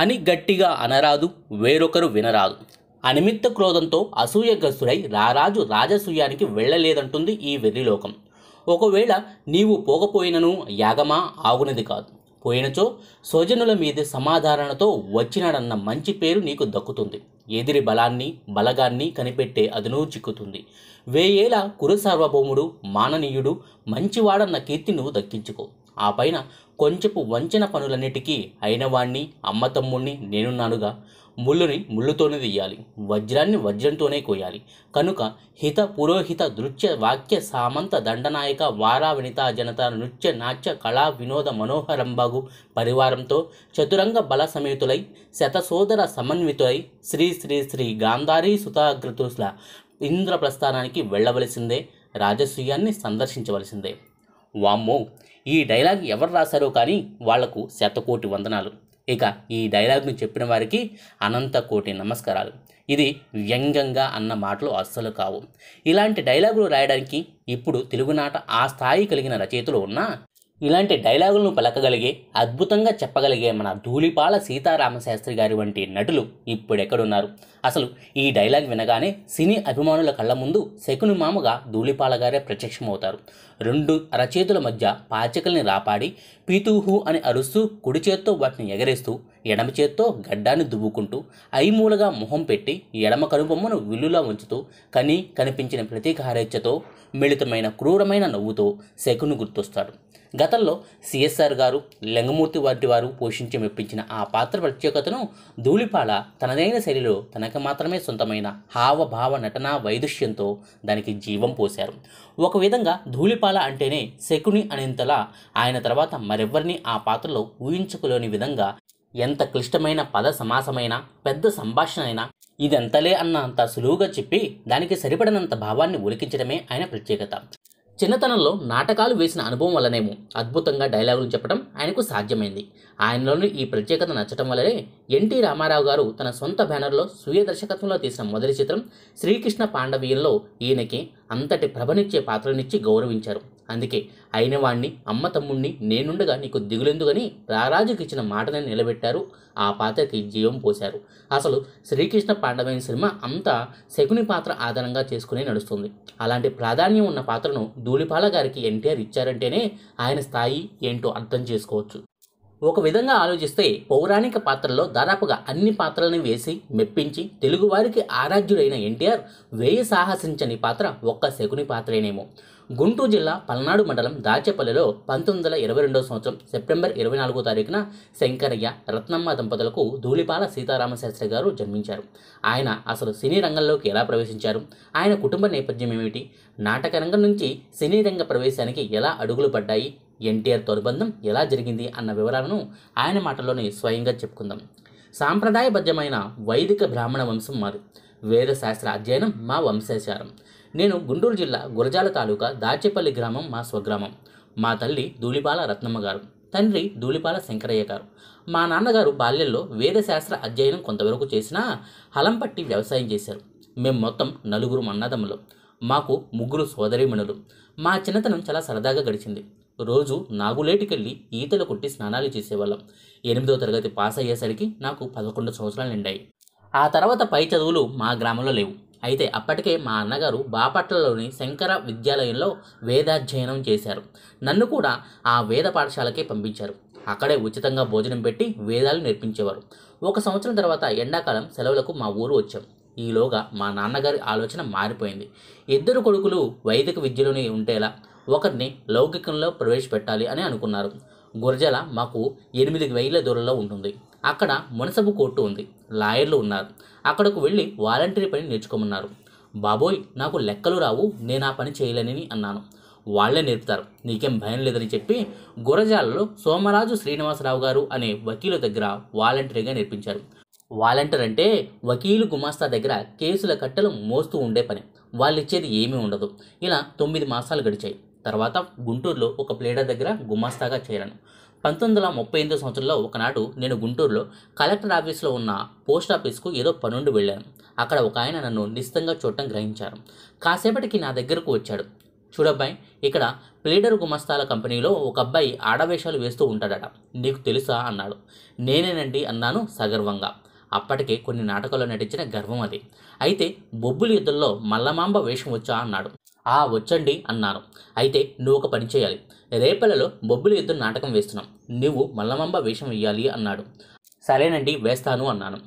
అని గట్టిగా అనరాదు వేరొకరు వినరాదు అనిమిత్త క్రోధంతో అసూయగ్రస్తుడై రారాజు రాజసూయానికి వెళ్ళలేదంటుంది ఈ వెర్రిలోకం ఒకవేళ నీవు పోగపోయినను యాగమా ఆగునది కాదు పోయినచో స్వజనుల మీద సమాధానతో వచ్చినాడన్న మంచి పేరు నీకు దక్కుతుంది ఎదిరి బలాన్ని బలగాన్ని కనిపెట్టే అదును చిక్కుతుంది వేయేలా కురు సార్వభౌముడు మాననీయుడు మంచివాడన్న కీర్తి నువ్వు దక్కించుకో ఆ పైన కొంచెపు వంచన పనులన్నిటికీ అయినవాణ్ణి అమ్మతమ్ముణ్ణి నేనున్నానుగా ముళ్ళుని ముళ్ళుతోనే తీయాలి వజ్రాన్ని వజ్రంతోనే కోయాలి కనుక హిత పురోహిత దృత్య వాక్య సామంత దండనాయక వారా వినిత జనత నృత్య నాట్య కళా వినోద మనోహరంబాగు పరివారంతో చతురంగ బల సమేతులై శతసోదర సమన్వితులై శ్రీ శ్రీ శ్రీ గాంధారీ సుతాగ్రతుల ఇంద్ర ప్రస్థానానికి వెళ్ళవలసిందే రాజసూయాన్ని సందర్శించవలసిందే వామ్మో ఈ డైలాగ్ ఎవరు రాశారో కానీ వాళ్లకు శతకోటి వందనాలు ఇక ఈ డైలాగ్ను చెప్పిన వారికి అనంత కోటి నమస్కారాలు ఇది వ్యంగ్యంగా అన్న మాటలు అస్సలు కావు ఇలాంటి డైలాగులు రాయడానికి ఇప్పుడు తెలుగునాట ఆ స్థాయి కలిగిన రచయితలు ఉన్నా ఇలాంటి డైలాగులను పలకగలిగే అద్భుతంగా చెప్పగలిగే మన ధూళిపాల సీతారామశాస్త్రి గారి వంటి నటులు ఇప్పుడెక్కడున్నారు అసలు ఈ డైలాగ్ వినగానే సినీ అభిమానుల కళ్ళ ముందు శకుని మామగా ధూళిపాల గారే ప్రత్యక్షమవుతారు రెండు అరచేతుల మధ్య పాచికల్ని రాపాడి పీతూహు అని అరుస్తూ కుడి చేత్తో వాటిని ఎగరేస్తూ ఎడమ చేత్తో గడ్డాన్ని దువ్వుకుంటూ ఐమూలగా మొహం పెట్టి ఎడమ కనుబొమ్మను విల్లులా ఉంచుతూ కని కనిపించిన ప్రతీకారేచ్ఛతో మిళితమైన క్రూరమైన నవ్వుతో శకును గుర్తొస్తాడు గతంలో సిఎస్ఆర్ గారు లింగమూర్తి వారి వారు పోషించి మెప్పించిన ఆ పాత్ర ప్రత్యేకతను ధూళిపాల తనదైన శైలిలో తనకు మాత్రమే సొంతమైన హావభావ నటన వైదుష్యంతో దానికి జీవం పోశారు ఒక విధంగా ధూళిపాల అంటేనే శకుని అనేంతలా ఆయన తర్వాత మరెవ్వరిని ఆ పాత్రలో ఊహించుకోలేని విధంగా ఎంత క్లిష్టమైన పద సమాసమైన పెద్ద సంభాషణ అయినా అన్న అన్నంత సులువుగా చెప్పి దానికి సరిపడినంత భావాన్ని ఒలికించడమే ఆయన ప్రత్యేకత చిన్నతనంలో నాటకాలు వేసిన అనుభవం వల్లనేమో అద్భుతంగా డైలాగులు చెప్పడం ఆయనకు సాధ్యమైంది ఆయనలోని ఈ ప్రత్యేకత నచ్చటం వల్లనే ఎన్టీ రామారావు గారు తన సొంత బ్యానర్లో స్వీయ దర్శకత్వంలో తీసిన మొదటి చిత్రం శ్రీకృష్ణ పాండవీయంలో ఈయనకి అంతటి ప్రభనిచ్చే పాత్రనిచ్చి గౌరవించారు అందుకే అయిన వాణ్ణి అమ్మ తమ్ముణ్ణి నేనుండగా నీకు దిగులెందుకని రారాజుకి ఇచ్చిన మాటని నిలబెట్టారు ఆ పాత్రకి జీవం పోశారు అసలు శ్రీకృష్ణ పాండవైన సినిమా అంతా శకుని పాత్ర ఆధారంగా చేసుకునే నడుస్తుంది అలాంటి ప్రాధాన్యం ఉన్న పాత్రను ధూళిపాల గారికి ఎన్టీఆర్ ఇచ్చారంటేనే ఆయన స్థాయి ఏంటో అర్థం చేసుకోవచ్చు ఒక విధంగా ఆలోచిస్తే పౌరాణిక పాత్రల్లో దాదాపుగా అన్ని పాత్రలను వేసి మెప్పించి తెలుగువారికి ఆరాధ్యుడైన ఎన్టీఆర్ వేయి సాహసించని పాత్ర ఒక్క శకుని పాత్రేనేమో గుంటూరు జిల్లా పల్నాడు మండలం దాచేపల్లిలో పంతొమ్మిది వందల ఇరవై రెండవ సంవత్సరం సెప్టెంబర్ ఇరవై నాలుగో తారీఖున శంకరయ్య రత్నమ్మ దంపతులకు ధూళిపాల సీతారామ శాస్త్రి గారు జన్మించారు ఆయన అసలు సినీ రంగంలోకి ఎలా ప్రవేశించారు ఆయన కుటుంబ నేపథ్యం ఏమిటి నాటక రంగం నుంచి సినీ రంగ ప్రవేశానికి ఎలా అడుగులు పడ్డాయి ఎన్టీఆర్ అనుబంధం ఎలా జరిగింది అన్న వివరాలను ఆయన మాటల్లోనే స్వయంగా చెప్పుకుందాం సాంప్రదాయబద్ధమైన వైదిక బ్రాహ్మణ వంశం మాది వేద శాస్త్ర అధ్యయనం మా వంశాచారం నేను గుంటూరు జిల్లా గురజాల తాలూకా దాచేపల్లి గ్రామం మా స్వగ్రామం మా తల్లి ధూళిపాల రత్నమ్మ గారు తండ్రి ధూళిపాల శంకరయ్య గారు మా నాన్నగారు బాల్యంలో వేదశాస్త్ర అధ్యయనం కొంతవరకు చేసినా హలం పట్టి వ్యవసాయం చేశారు మేము మొత్తం నలుగురు అన్నదమ్ములు మాకు ముగ్గురు సోదరీమణులు మా చిన్నతనం చాలా సరదాగా గడిచింది రోజు నాగులేటికెళ్ళి ఈతలు కొట్టి స్నానాలు చేసేవాళ్ళం ఎనిమిదో తరగతి పాస్ అయ్యేసరికి నాకు పదకొండు సంవత్సరాలు నిండాయి ఆ తర్వాత పై చదువులు మా గ్రామంలో లేవు అయితే అప్పటికే మా అన్నగారు బాపట్లలోని శంకర విద్యాలయంలో వేదాధ్యయనం చేశారు నన్ను కూడా ఆ వేద పాఠశాలకే పంపించారు అక్కడే ఉచితంగా భోజనం పెట్టి వేదాలు నేర్పించేవారు ఒక సంవత్సరం తర్వాత ఎండాకాలం సెలవులకు మా ఊరు వచ్చాం ఈలోగా మా నాన్నగారి ఆలోచన మారిపోయింది ఇద్దరు కొడుకులు వైదిక విద్యలోనే ఉండేలా ఒకరిని లౌకికంలో ప్రవేశపెట్టాలి అని అనుకున్నారు గురజల మాకు ఎనిమిది వేల దూరంలో ఉంటుంది అక్కడ మునసబు కోర్టు ఉంది లాయర్లు ఉన్నారు అక్కడకు వెళ్ళి వాలంటరీ పని నేర్చుకోమన్నారు బాబోయ్ నాకు లెక్కలు రావు నేను ఆ పని చేయలేనని అన్నాను వాళ్లే నేర్పుతారు నీకేం భయం లేదని చెప్పి గురజాలలో సోమరాజు శ్రీనివాసరావు గారు అనే వకీలు దగ్గర వాలంటరీగా నేర్పించారు వాలంటీర్ అంటే వకీలు గుమాస్తా దగ్గర కేసుల కట్టెలు మోస్తూ ఉండే పని వాళ్ళిచ్చేది ఏమీ ఉండదు ఇలా తొమ్మిది మాసాలు గడిచాయి తర్వాత గుంటూరులో ఒక ప్లేడర్ దగ్గర గుమాస్తాగా చేరాను పంతొమ్మిది వందల ముప్పై ఎనిమిది సంవత్సరంలో ఒకనాడు నేను గుంటూరులో కలెక్టర్ ఆఫీస్లో ఉన్న పోస్ట్ ఆఫీస్కు ఏదో పనుండి వెళ్ళాను అక్కడ ఒక ఆయన నన్ను నిశ్చితంగా చూడటం గ్రహించారు కాసేపటికి నా దగ్గరకు వచ్చాడు చూడబ్బాయి ఇక్కడ ప్లేడర్ గుమస్తాల కంపెనీలో ఒక అబ్బాయి ఆడవేషాలు వేస్తూ ఉంటాడట నీకు తెలుసా అన్నాడు నేనేనండి అన్నాను సగర్వంగా అప్పటికే కొన్ని నాటకాల్లో నటించిన గర్వం అది అయితే బొబ్బుల యుద్ధంలో మల్లమాంబ వేషం వచ్చా అన్నాడు ఆ వచ్చండి అన్నాను అయితే నువ్వు ఒక పని చేయాలి రేపలలో బొబ్బులు ఎద్దు నాటకం వేస్తున్నాం నువ్వు మల్లమంబ వేషం వేయాలి అన్నాడు సరేనండి వేస్తాను అన్నాను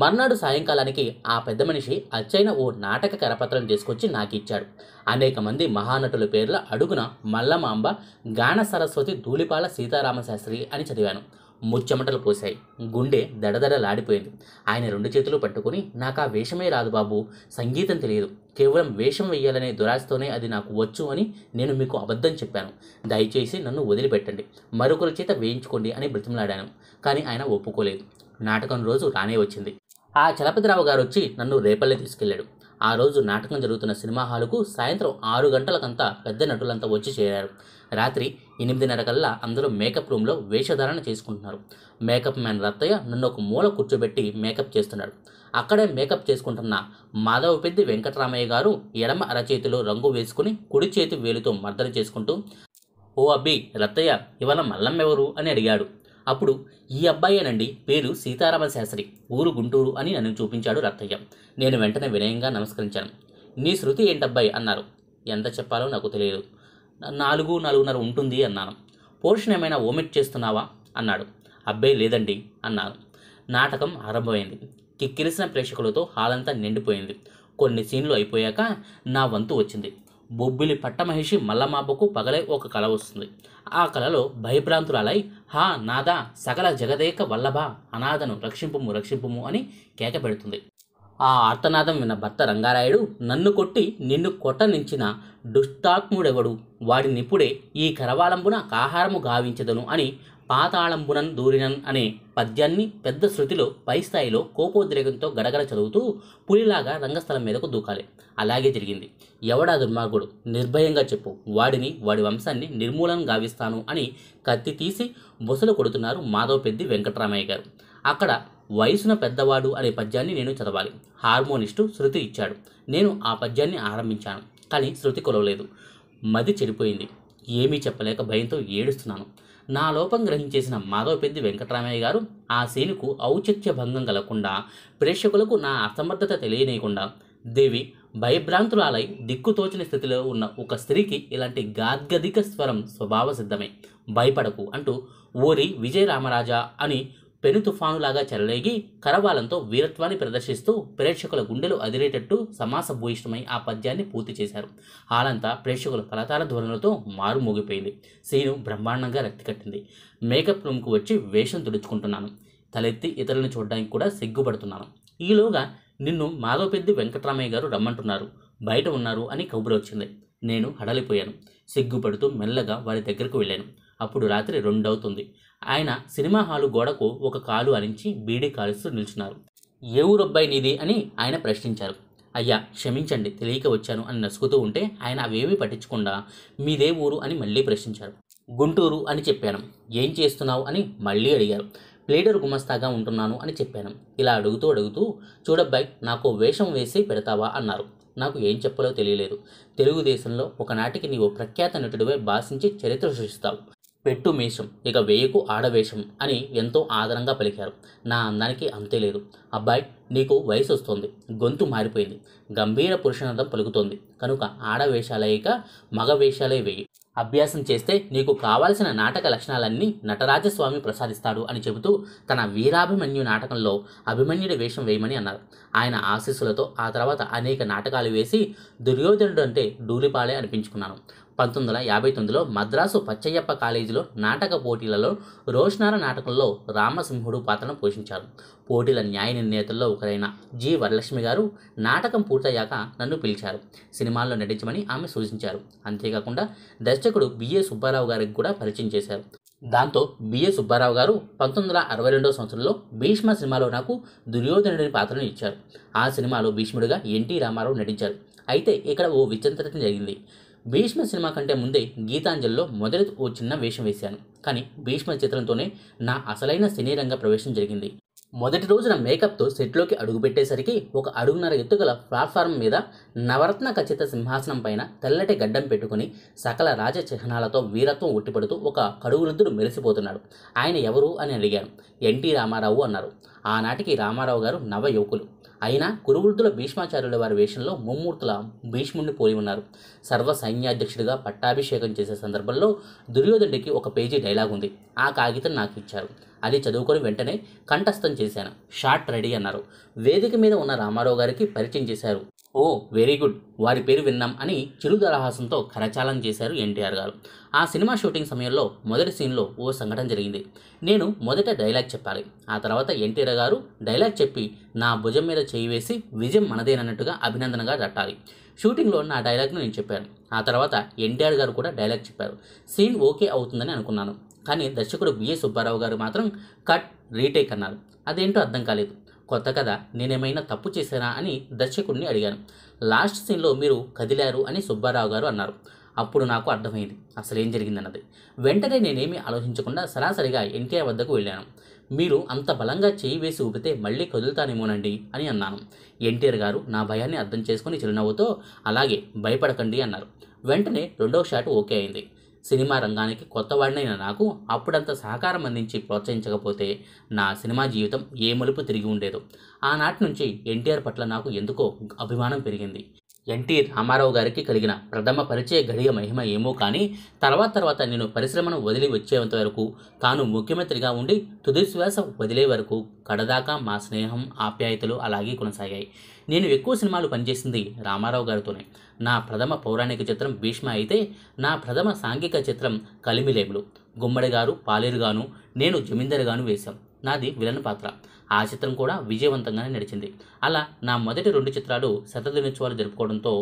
మర్నాడు సాయంకాలానికి ఆ పెద్ద మనిషి అచ్చైన ఓ నాటక కరపత్రం తీసుకొచ్చి నాకు ఇచ్చాడు అనేక మంది మహానటుల పేర్ల అడుగున మల్లమాంబ గాన సరస్వతి ధూళిపాల సీతారామశాస్త్రి అని చదివాను ముచ్చమటలు పోశాయి గుండె దడదడలాడిపోయింది ఆయన రెండు చేతులు పట్టుకుని నాకు ఆ వేషమే రాదు బాబు సంగీతం తెలియదు కేవలం వేషం వేయాలనే దురాశతోనే అది నాకు వచ్చు అని నేను మీకు అబద్ధం చెప్పాను దయచేసి నన్ను వదిలిపెట్టండి మరొకరి చేత వేయించుకోండి అని బ్రతిమలాడాను కానీ ఆయన ఒప్పుకోలేదు నాటకం రోజు రానే వచ్చింది ఆ చలపతిరావు గారు వచ్చి నన్ను రేపల్లే తీసుకెళ్లాడు ఆ రోజు నాటకం జరుగుతున్న సినిమా హాలుకు సాయంత్రం ఆరు గంటలకంతా పెద్ద నటులంతా వచ్చి చేరారు రాత్రి ఎనిమిదిన్నర కల్లా అందరూ మేకప్ రూమ్లో వేషధారణ చేసుకుంటున్నారు మేకప్ మ్యాన్ రత్తయ్య నన్ను ఒక మూల కూర్చోబెట్టి మేకప్ చేస్తున్నాడు అక్కడే మేకప్ చేసుకుంటున్న మాధవపెద్ది వెంకటరామయ్య గారు ఎడమ అరచేతిలో రంగు వేసుకుని కుడి చేతి వేలుతో మర్దలు చేసుకుంటూ ఓ అబ్బి రత్తయ్య ఇవాళ మల్లమ్మెవరు అని అడిగాడు అప్పుడు ఈ అబ్బాయేనండి పేరు సీతారామ శాస్త్రి ఊరు గుంటూరు అని నన్ను చూపించాడు రత్తయ్య నేను వెంటనే వినయంగా నమస్కరించాను నీ శృతి ఏంటబ్బాయి అన్నారు ఎంత చెప్పాలో నాకు తెలియదు నాలుగు నాలుగున్నర ఉంటుంది అన్నాను పోర్షన్ ఏమైనా ఓమిట్ చేస్తున్నావా అన్నాడు అబ్బాయి లేదండి అన్నాను నాటకం ఆరంభమైంది కిక్కిరిసిన ప్రేక్షకులతో హాలంతా నిండిపోయింది కొన్ని సీన్లు అయిపోయాక నా వంతు వచ్చింది బొబ్బిలి పట్టమహేషి మల్లమాబకు పగలే ఒక కళ వస్తుంది ఆ కళలో భయభ్రాంతురాలై హా నాదా సకల జగదేక వల్లభ అనాథను రక్షింపుము రక్షింపుము అని కేక పెడుతుంది ఆ ఆర్తనాదం విన్న భర్త రంగారాయుడు నన్ను కొట్టి నిన్ను కొట్టనించిన దుష్టాత్ముడెవడు వాడినిప్పుడే ఈ కరవాలంబున ఆహారము గావించదను అని పాతాళంబునన్ దూరినన్ అనే పద్యాన్ని పెద్ద శృతిలో పై స్థాయిలో కోపోద్రేకంతో గడగడ చదువుతూ పులిలాగా రంగస్థలం మీదకు దూకాలి అలాగే జరిగింది ఎవడా దుర్మార్గుడు నిర్భయంగా చెప్పు వాడిని వాడి వంశాన్ని నిర్మూలన గావిస్తాను అని కత్తి తీసి బొసలు కొడుతున్నారు మాధవ పెద్ది వెంకటరామయ్య గారు అక్కడ వయసున పెద్దవాడు అనే పద్యాన్ని నేను చదవాలి హార్మోనిస్టు శృతి ఇచ్చాడు నేను ఆ పద్యాన్ని ఆరంభించాను కానీ శృతి కొలవలేదు మది చెడిపోయింది ఏమీ చెప్పలేక భయంతో ఏడుస్తున్నాను నా లోపం గ్రహించేసిన మాధవపెద్ది వెంకటరామయ్య గారు ఆ శైలికు ఔచిత్య భంగం కలగకుండా ప్రేక్షకులకు నా అసమర్థత తెలియనీయకుండా దేవి దిక్కు దిక్కుతోచని స్థితిలో ఉన్న ఒక స్త్రీకి ఇలాంటి గాద్గదిక స్వరం స్వభావ సిద్ధమే భయపడకు అంటూ ఓరి విజయ రామరాజా అని పెను తుఫానులాగా చెలరేగి కరవాలంతో వీరత్వాన్ని ప్రదర్శిస్తూ ప్రేక్షకుల గుండెలు అదిరేటట్టు భూయిష్టమై ఆ పద్యాన్ని పూర్తి చేశారు ఆలంతా ప్రేక్షకుల కలతార ధోరణులతో మారుమోగిపోయింది సీను బ్రహ్మాండంగా రక్తి కట్టింది మేకప్ రూమ్కు వచ్చి వేషం తుడుచుకుంటున్నాను తలెత్తి ఇతరులను చూడడానికి కూడా సిగ్గుపడుతున్నాను ఈలోగా నిన్ను మాధవపెద్ది వెంకటరామయ్య గారు రమ్మంటున్నారు బయట ఉన్నారు అని కబురు వచ్చింది నేను హడలిపోయాను సిగ్గుపడుతూ మెల్లగా వారి దగ్గరకు వెళ్ళాను అప్పుడు రాత్రి రెండవుతుంది ఆయన సినిమా హాలు గోడకు ఒక కాలు అరించి బీడీ కాలుస్తూ నిల్చున్నారు ఏ ఊరబ్బాయి నీది అని ఆయన ప్రశ్నించారు అయ్యా క్షమించండి తెలియక వచ్చాను అని నసుకుతూ ఉంటే ఆయన అవేమీ పట్టించకుండా మీదే ఊరు అని మళ్ళీ ప్రశ్నించారు గుంటూరు అని చెప్పాను ఏం చేస్తున్నావు అని మళ్ళీ అడిగారు ప్లేడర్ గుమస్తాగా ఉంటున్నాను అని చెప్పాను ఇలా అడుగుతూ అడుగుతూ చూడబ్బాయి నాకు వేషం వేసి పెడతావా అన్నారు నాకు ఏం చెప్పాలో తెలియలేదు తెలుగుదేశంలో ఒకనాటికి నీవు ప్రఖ్యాత నటుడివై భాషించి చరిత్ర సృష్టిస్తావు పెట్టు మేషం ఇక వేయకు ఆడవేషం అని ఎంతో ఆదరంగా పలికారు నా అందానికి అంతే లేదు అబ్బాయి నీకు వయసు వస్తుంది గొంతు మారిపోయింది గంభీర పురుషార్థం పలుకుతోంది కనుక ఆడవేషాలయ్యాక మగ వేషాలే వేయి అభ్యాసం చేస్తే నీకు కావాల్సిన నాటక లక్షణాలన్నీ నటరాజస్వామి ప్రసాదిస్తాడు అని చెబుతూ తన వీరాభిమన్యు నాటకంలో అభిమన్యుడి వేషం వేయమని అన్నారు ఆయన ఆశీస్సులతో ఆ తర్వాత అనేక నాటకాలు వేసి దుర్యోధనుడు అంటే డూలిపాలే అనిపించుకున్నాను పంతొమ్మిది వందల యాభై తొమ్మిదిలో మద్రాసు పచ్చయ్యప్ప కాలేజీలో నాటక పోటీలలో రోషనార నాటకంలో రామసింహుడు పాత్రను పోషించారు పోటీల న్యాయ నిర్ణేతల్లో ఒకరైన జి వరలక్ష్మి గారు నాటకం పూర్తయ్యాక నన్ను పిలిచారు సినిమాల్లో నటించమని ఆమె సూచించారు అంతేకాకుండా దర్శకుడు బిఏ సుబ్బారావు గారికి కూడా పరిచయం చేశారు దాంతో బిఏ సుబ్బారావు గారు పంతొమ్మిది వందల అరవై రెండవ సంవత్సరంలో భీష్మ సినిమాలో నాకు దుర్యోధనుడి పాత్రను ఇచ్చారు ఆ సినిమాలో భీష్ముడిగా ఎన్టీ రామారావు నటించారు అయితే ఇక్కడ ఓ విచిత్రం జరిగింది భీష్మ సినిమా కంటే ముందే గీతాంజలిలో మొదటి ఓ చిన్న వేషం వేశాను కానీ భీష్మ చిత్రంతోనే నా అసలైన సినీ రంగ ప్రవేశం జరిగింది మొదటి రోజున మేకప్తో సెట్లోకి అడుగుపెట్టేసరికి ఒక అడుగున్నర ఎత్తుగల ప్లాట్ఫారం మీద నవరత్న ఖచ్చిత సింహాసనం పైన తెల్లటి గడ్డం పెట్టుకుని సకల రాజ చిహ్నాలతో వీరత్వం ఉట్టిపడుతూ ఒక కడుగురుద్దుడు మెరిసిపోతున్నాడు ఆయన ఎవరు అని అడిగాను ఎన్టీ రామారావు అన్నారు ఆనాటికి రామారావు గారు నవ యువకులు అయినా కురువృద్ధుల భీష్మాచార్యుల వారి వేషంలో ముమ్మూర్తుల భీష్ముడిని పోలి ఉన్నారు సర్వ సైన్యాధ్యక్షుడిగా పట్టాభిషేకం చేసే సందర్భంలో దుర్యోధనుడికి ఒక పేజీ డైలాగ్ ఉంది ఆ కాగితం నాకు ఇచ్చారు అది చదువుకొని వెంటనే కంఠస్థం చేశాను షార్ట్ రెడీ అన్నారు వేదిక మీద ఉన్న రామారావు గారికి పరిచయం చేశారు ఓ వెరీ గుడ్ వారి పేరు విన్నాం అని చిరుదరహాసంతో కరచాలం చేశారు ఎన్టీఆర్ గారు ఆ సినిమా షూటింగ్ సమయంలో మొదటి సీన్లో ఓ సంఘటన జరిగింది నేను మొదట డైలాగ్ చెప్పాలి ఆ తర్వాత ఎన్టీఆర్ గారు డైలాగ్ చెప్పి నా భుజం మీద చేయి వేసి విజయం మనదేనన్నట్టుగా అభినందనగా దట్టాలి షూటింగ్లో నా డైలాగ్ను నేను చెప్పాను ఆ తర్వాత ఎన్టీఆర్ గారు కూడా డైలాగ్ చెప్పారు సీన్ ఓకే అవుతుందని అనుకున్నాను కానీ దర్శకుడు బిఏ సుబ్బారావు గారు మాత్రం కట్ రీటేక్ అన్నారు అదేంటో అర్థం కాలేదు కొత్త కథ నేనేమైనా తప్పు చేశానా అని దర్శకుడిని అడిగాను లాస్ట్ సీన్లో మీరు కదిలారు అని సుబ్బారావు గారు అన్నారు అప్పుడు నాకు అర్థమైంది అసలు ఏం జరిగిందన్నది వెంటనే నేనేమీ ఆలోచించకుండా సరాసరిగా ఎన్టీఆర్ వద్దకు వెళ్ళాను మీరు అంత బలంగా చేయి వేసి ఊపితే మళ్ళీ కదులుతానేమోనండి అని అన్నాను ఎన్టీఆర్ గారు నా భయాన్ని అర్థం చేసుకుని చిరునవ్వుతో అలాగే భయపడకండి అన్నారు వెంటనే రెండో షాట్ ఓకే అయింది సినిమా రంగానికి వాడినైన నాకు అప్పుడంత సహకారం అందించి ప్రోత్సహించకపోతే నా సినిమా జీవితం ఏ మలుపు తిరిగి ఉండేదో ఆనాటి నుంచి ఎన్టీఆర్ పట్ల నాకు ఎందుకో అభిమానం పెరిగింది ఎన్టీ రామారావు గారికి కలిగిన ప్రథమ పరిచయ గడియ మహిమ ఏమో కానీ తర్వాత తర్వాత నేను పరిశ్రమను వదిలి వచ్చేంత వరకు తాను ముఖ్యమంత్రిగా ఉండి తుది శ్వాస వదిలే వరకు కడదాకా మా స్నేహం ఆప్యాయతలు అలాగే కొనసాగాయి నేను ఎక్కువ సినిమాలు పనిచేసింది రామారావు గారితోనే నా ప్రథమ పౌరాణిక చిత్రం భీష్మ అయితే నా ప్రథమ సాంఘిక చిత్రం కలిమిలేములు గుమ్మడి గారు పాలేరుగాను నేను జమీందారుగాను వేశాం నాది విలన్ పాత్ర ఆ చిత్రం కూడా విజయవంతంగానే నడిచింది అలా నా మొదటి రెండు చిత్రాలు శతదినోత్సవాలు జరుపుకోవడంతో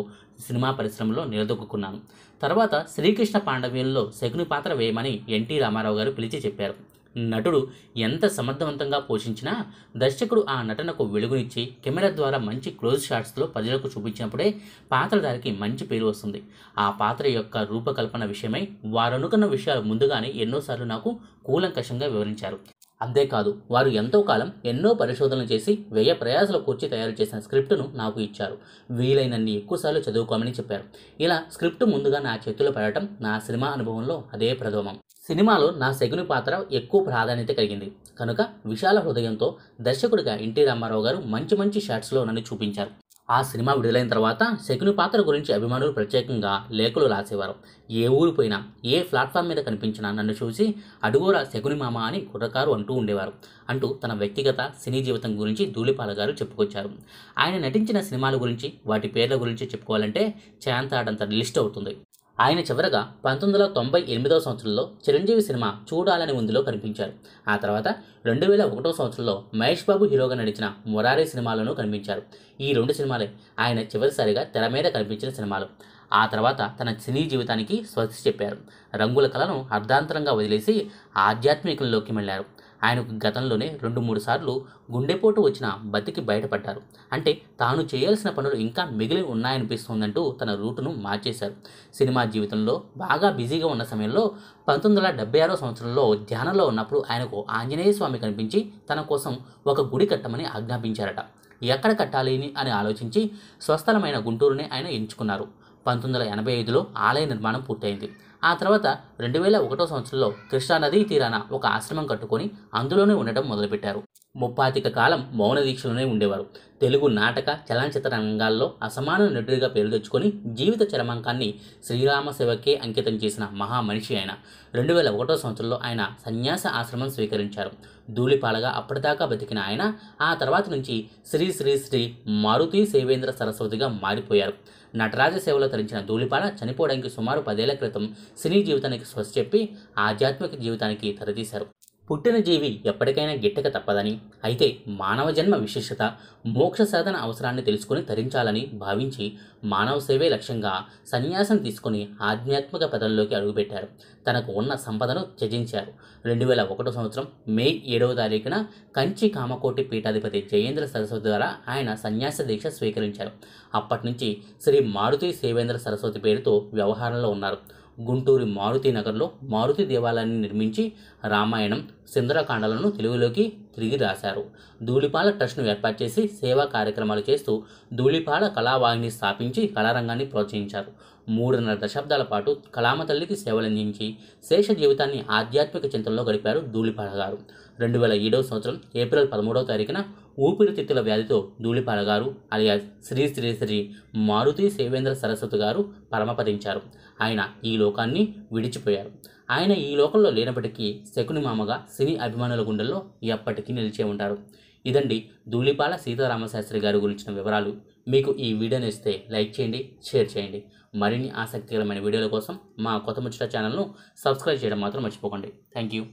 సినిమా పరిశ్రమలో నిలదొక్కున్నాను తర్వాత శ్రీకృష్ణ పాండవ్యంలో శకుని పాత్ర వేయమని ఎన్టీ రామారావు గారు పిలిచి చెప్పారు నటుడు ఎంత సమర్థవంతంగా పోషించినా దర్శకుడు ఆ నటనకు వెలుగునిచ్చి కెమెరా ద్వారా మంచి క్లోజ్ షాట్స్లో ప్రజలకు చూపించినప్పుడే పాత్రధారికి మంచి పేరు వస్తుంది ఆ పాత్ర యొక్క రూపకల్పన విషయమై వారు అనుకున్న విషయాలు ముందుగానే ఎన్నోసార్లు నాకు కూలంకషంగా వివరించారు అంతేకాదు వారు ఎంతో కాలం ఎన్నో పరిశోధనలు చేసి వ్యయ ప్రయాసలు కూర్చి తయారు చేసిన స్క్రిప్టును నాకు ఇచ్చారు వీలైనన్ని ఎక్కువసార్లు చదువుకోమని చెప్పారు ఇలా స్క్రిప్ట్ ముందుగా నా చేతిలో పడటం నా సినిమా అనుభవంలో అదే ప్రథమం సినిమాలో నా శగుని పాత్ర ఎక్కువ ప్రాధాన్యత కలిగింది కనుక విశాల హృదయంతో దర్శకుడిగా ఎన్టీ రామారావు గారు మంచి మంచి షాట్స్లో నన్ను చూపించారు ఆ సినిమా విడుదలైన తర్వాత శకుని పాత్ర గురించి అభిమానులు ప్రత్యేకంగా లేఖలు రాసేవారు ఏ ఊరు పోయినా ఏ ప్లాట్ఫామ్ మీద కనిపించినా నన్ను చూసి అడుగోరా శకుని మామ అని కుర్రకారు అంటూ ఉండేవారు అంటూ తన వ్యక్తిగత సినీ జీవితం గురించి ధూళిపాల గారు చెప్పుకొచ్చారు ఆయన నటించిన సినిమాల గురించి వాటి పేర్ల గురించి చెప్పుకోవాలంటే చేంతాడంత లిస్ట్ అవుతుంది ఆయన చివరగా పంతొమ్మిది వందల తొంభై ఎనిమిదవ సంవత్సరంలో చిరంజీవి సినిమా చూడాలని ఉందిలో కనిపించారు ఆ తర్వాత రెండు వేల ఒకటో సంవత్సరంలో మహేష్ బాబు హీరోగా నడిచిన మురారి సినిమాలను కనిపించారు ఈ రెండు సినిమాలే ఆయన చివరిసారిగా తెర మీద కనిపించిన సినిమాలు ఆ తర్వాత తన సినీ జీవితానికి స్వస్తి చెప్పారు రంగుల కళను అర్ధాంతరంగా వదిలేసి ఆధ్యాత్మికంలోకి వెళ్ళారు ఆయనకు గతంలోనే రెండు మూడు సార్లు గుండెపోటు వచ్చిన బతికి బయటపడ్డారు అంటే తాను చేయాల్సిన పనులు ఇంకా మిగిలి ఉన్నాయనిపిస్తోందంటూ తన రూటును మార్చేశారు సినిమా జీవితంలో బాగా బిజీగా ఉన్న సమయంలో పంతొమ్మిది వందల డెబ్బై ఆరో సంవత్సరంలో ధ్యానంలో ఉన్నప్పుడు ఆయనకు ఆంజనేయ స్వామి కనిపించి తన కోసం ఒక గుడి కట్టమని ఆజ్ఞాపించారట ఎక్కడ కట్టాలి అని ఆలోచించి స్వస్థలమైన గుంటూరునే ఆయన ఎంచుకున్నారు పంతొమ్మిది వందల ఎనభై ఐదులో ఆలయ నిర్మాణం పూర్తయింది ఆ తర్వాత రెండు వేల ఒకటో సంవత్సరంలో కృష్ణానదీ తీరాన ఒక ఆశ్రమం కట్టుకొని అందులోనే ఉండటం మొదలుపెట్టారు ముప్పాతిక కాలం మౌన దీక్షలోనే ఉండేవారు తెలుగు నాటక చలనచిత్ర రంగాల్లో అసమాన నటుడిగా పేరు తెచ్చుకొని జీవిత చరమాంకాన్ని శ్రీరామ సేవకే అంకితం చేసిన మహామనిషి ఆయన రెండు వేల ఒకటో సంవత్సరంలో ఆయన సన్యాస ఆశ్రమం స్వీకరించారు ధూళిపాలగా అప్పటిదాకా బతికిన ఆయన ఆ తర్వాత నుంచి శ్రీ శ్రీ శ్రీ మారుతి సేవేంద్ర సరస్వతిగా మారిపోయారు నటరాజ సేవలో తరించిన ధూళిపాల చనిపోవడానికి సుమారు పదేళ్ల క్రితం సినీ జీవితానికి స్వచ్ఛ చెప్పి ఆధ్యాత్మిక జీవితానికి తరదీశారు పుట్టిన జీవి ఎప్పటికైనా గిట్టక తప్పదని అయితే మానవ జన్మ విశిష్టత మోక్ష సాధన అవసరాన్ని తెలుసుకుని తరించాలని భావించి మానవ సేవే లక్ష్యంగా సన్యాసం తీసుకుని ఆధ్యాత్మిక పదంలోకి అడుగుపెట్టారు తనకు ఉన్న సంపదను త్యజించారు రెండు వేల ఒకటో సంవత్సరం మే ఏడవ తారీఖున కంచి కామకోటి పీఠాధిపతి జయేంద్ర సరస్వతి ద్వారా ఆయన సన్యాస దీక్ష స్వీకరించారు అప్పటి నుంచి శ్రీ మారుతి సేవేంద్ర సరస్వతి పేరుతో వ్యవహారంలో ఉన్నారు గుంటూరు మారుతి నగర్లో మారుతి దేవాలయాన్ని నిర్మించి రామాయణం సింధరకాండలను తెలుగులోకి తిరిగి రాశారు ధూళిపాల ట్రస్ట్ను ఏర్పాటు చేసి సేవా కార్యక్రమాలు చేస్తూ ధూళిపాల కళావాహిని స్థాపించి కళారంగాన్ని ప్రోత్సహించారు మూడున్నర దశాబ్దాల పాటు కళామతల్లికి సేవలందించి శేష జీవితాన్ని ఆధ్యాత్మిక చింతనలో గడిపారు ధూళిపాల గారు రెండు వేల ఏడవ సంవత్సరం ఏప్రిల్ పదమూడవ తారీఖున ఊపిరితిత్తుల వ్యాధితో ధూళిపాల గారు అలియాస్ శ్రీ శ్రీ శ్రీ మారుతి సేవేంద్ర సరస్వతి గారు పరమపదించారు ఆయన ఈ లోకాన్ని విడిచిపోయారు ఆయన ఈ లోకంలో లేనప్పటికీ శకుని మామగా సినీ అభిమానుల గుండెల్లో ఎప్పటికీ నిలిచే ఉంటారు ఇదండి ధూళిపాల సీతారామశాస్త్రి గారి గురించిన వివరాలు మీకు ఈ వీడియో నచ్చితే లైక్ చేయండి షేర్ చేయండి మరిన్ని ఆసక్తికరమైన వీడియోల కోసం మా కొత్త ముచ్చట ఛానల్ను సబ్స్క్రైబ్ చేయడం మాత్రం మర్చిపోకండి థ్యాంక్ యూ